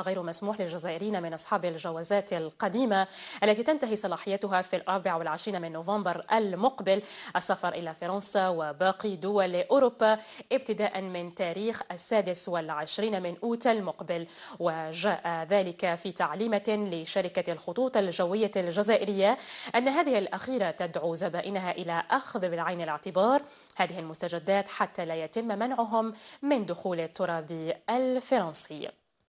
غير مسموح للجزائريين من أصحاب الجوازات القديمة التي تنتهي صلاحيتها في الرابع والعشرين من نوفمبر المقبل السفر إلى فرنسا وباقي دول أوروبا ابتداء من تاريخ السادس والعشرين من أوت المقبل وجاء ذلك في تعليمة لشركة الخطوط الجوية الجزائرية أن هذه الأخيرة تدعو زبائنها إلى أخذ بالعين الاعتبار هذه المستجدات حتى لا يتم منعهم من دخول التراب الفرنسي